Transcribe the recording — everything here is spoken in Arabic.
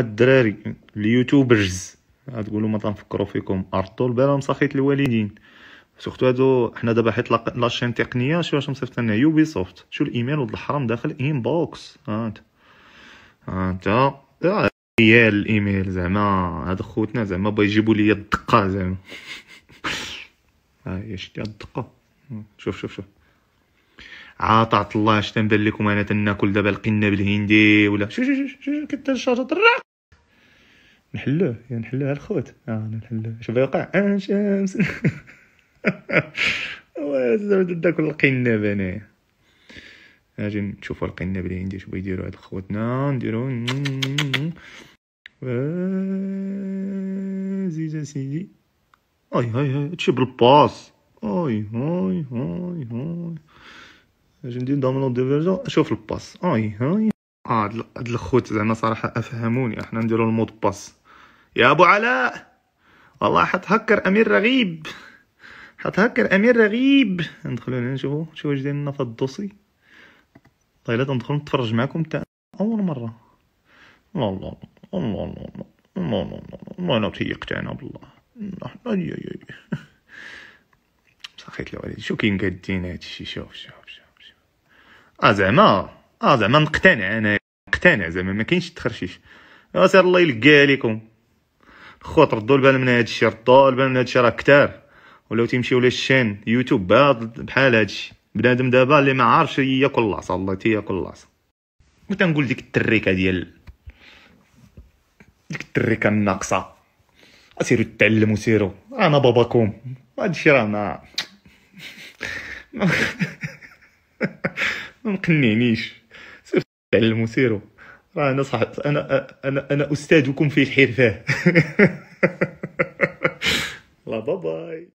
الدراري اليوتيوبرز غتقولوا ما تنفكروا فيكم ردوا البالهم صحيت الوالدين سورتو هادو حنا دابا حيت لاشين تقنيه شو واش مصيفط لنا يوبي سوفت شو الايميل ود الحرام داخل انبوكس ها انت يا الايميل زعما هاد خوتنا زعما بغا يجيبوا لي الدقه زعما ها هي شتي الدقه شوف شوف شوف عاطعت الله اش تنبان لكم انا تناكل دابا القناب الهندي ولا شو شو شو, شو كدير الشاطر نحلوه يا نحلوه على الخوت اه نحلوه شوف يوقع ان آه، شمس داك القناب انايا اجي نشوفو القناب اللي عندي شوف يديرو هاد خوتنا نديرو آه، زيد سيدي اي هاي هاي هادشي بالباس اي هاي هاي هاي اجي ندير داونلود دي اشوف الباس اي هاي هاد الخوت زعما صراحه افهموني احنا نديرو المود باس يا ابو علاء والله حتهكر امير رغيب حتهكر امير رغيب ندخلوا هنا نشوفوا شوفوا واش دايرين لنا في الدوسي طيلات ندخل نتفرج معكم تاع اول مره الله الله الله الله الله الله الله الله انا تيقت انا بالله اي اي صحيت الوالد شو كاين قادين هادشي شوف شوف شوف شوف اه زعما اه زعما نقتنع انا نقتنع زعما ما كاينش تخرشيش يا سير الله يلقى عليكم خوت ردوا البال من هذا الشيء ردوا البال من هذا الشيء راه كثار ولاو تيمشيو للشين يوتيوب بحال هذا الشيء بنادم دابا اللي ما عارفش ياكل العصا الله تياكل العصا و تنقول ديك التريكه ديال ديك التريكه الناقصه سيرو تعلموا سيرو انا باباكم هذا الشيء راه ما ما مقنعنيش سيرو تعلموا سيرو انا صح انا انا انا استاذكم في الحرفه لا باي